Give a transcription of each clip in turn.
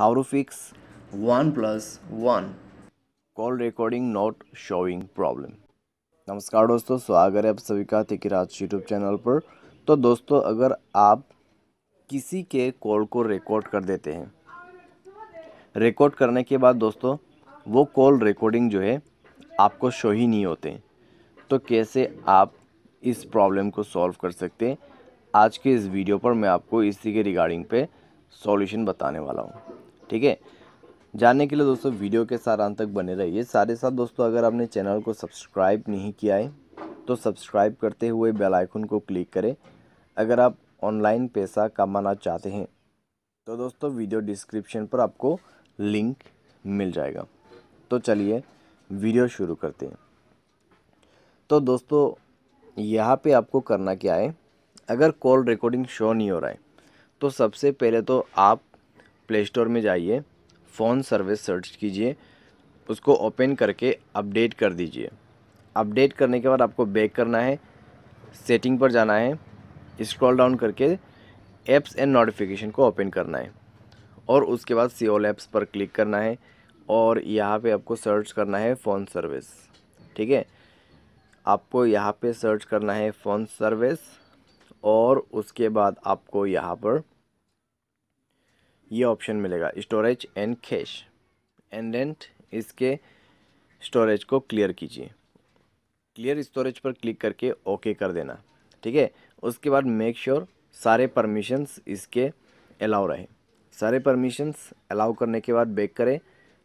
How to fix 1 plus 1 call recording not showing problem नमस्कार दोस्तों स्वागत है आप सभी का तिकिराज यूट्यूब चैनल पर तो दोस्तों अगर आप किसी के कॉल को रिकॉर्ड कर देते हैं रिकॉर्ड करने के बाद दोस्तों वो कॉल रिकॉर्डिंग जो है आपको शो ही नहीं होते तो कैसे आप इस प्रॉब्लम को सॉल्व कर सकते हैं आज के इस वीडियो पर मैं आपको इसी के रिगार्डिंग पे सॉल्यूशन बताने वाला हूँ ठीक है जानने के लिए दोस्तों वीडियो के अंत तक बने रहिए सारे साथ दोस्तों अगर आपने चैनल को सब्सक्राइब नहीं किया है तो सब्सक्राइब करते हुए बेल आइकन को क्लिक करें अगर आप ऑनलाइन पैसा कमाना चाहते हैं तो दोस्तों वीडियो डिस्क्रिप्शन पर आपको लिंक मिल जाएगा तो चलिए वीडियो शुरू करते हैं तो दोस्तों यहाँ पर आपको करना क्या है अगर कॉल रिकॉर्डिंग शो नहीं हो रहा है तो सबसे पहले तो आप प्ले स्टोर में जाइए फ़ोन सर्विस सर्च कीजिए उसको ओपन करके अपडेट कर दीजिए अपडेट करने के बाद आपको बैक करना है सेटिंग पर जाना है स्क्रॉल डाउन करके एप्स एंड नोटिफिकेशन को ओपन करना है और उसके बाद सी ऑल ऐप्स पर क्लिक करना है और यहाँ पे आपको सर्च करना है फ़ोन सर्विस ठीक है आपको यहाँ पे सर्च करना है फ़ोन सर्विस और उसके बाद आपको यहाँ पर ये ऑप्शन मिलेगा स्टोरेज एंड कैश एंड रेंट इसके स्टोरेज को क्लियर कीजिए क्लियर स्टोरेज पर क्लिक करके ओके कर देना ठीक है उसके बाद मेक श्योर सारे परमिशंस इसके अलाउ रहे सारे परमिशंस अलाउ करने के बाद बैक करें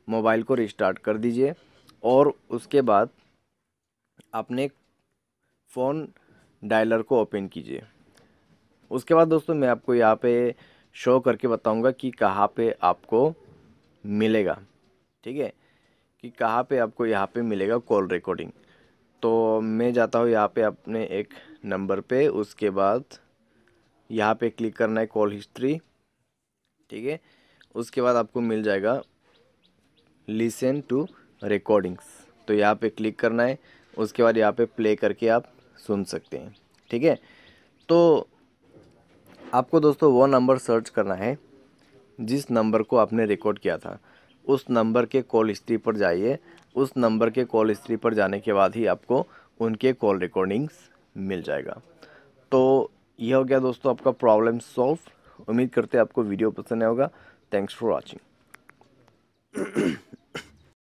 मोबाइल को रिस्टार्ट कर दीजिए और उसके बाद अपने फ़ोन डायलर को ओपन कीजिए उसके बाद दोस्तों मैं आपको यहाँ पे शो करके बताऊंगा कि कहाँ पे आपको मिलेगा ठीक है कि कहाँ पे आपको यहाँ पे मिलेगा कॉल रिकॉर्डिंग तो मैं जाता हूँ यहाँ पे अपने एक नंबर पे उसके बाद यहाँ पे क्लिक करना है कॉल हिस्ट्री ठीक है उसके बाद आपको मिल जाएगा लिसन टू रिकॉर्डिंग्स तो यहाँ पे क्लिक करना है उसके बाद यहाँ पे प्ले करके आप सुन सकते हैं ठीक है तो आपको दोस्तों वो नंबर सर्च करना है जिस नंबर को आपने रिकॉर्ड किया था उस नंबर के कॉल हिस्ट्री पर जाइए उस नंबर के कॉल हिस्ट्री पर जाने के बाद ही आपको उनके कॉल रिकॉर्डिंग्स मिल जाएगा तो यह हो गया दोस्तों आपका प्रॉब्लम सॉल्व उम्मीद करते हैं आपको वीडियो पसंद आएगा थैंक्स फॉर वॉचिंग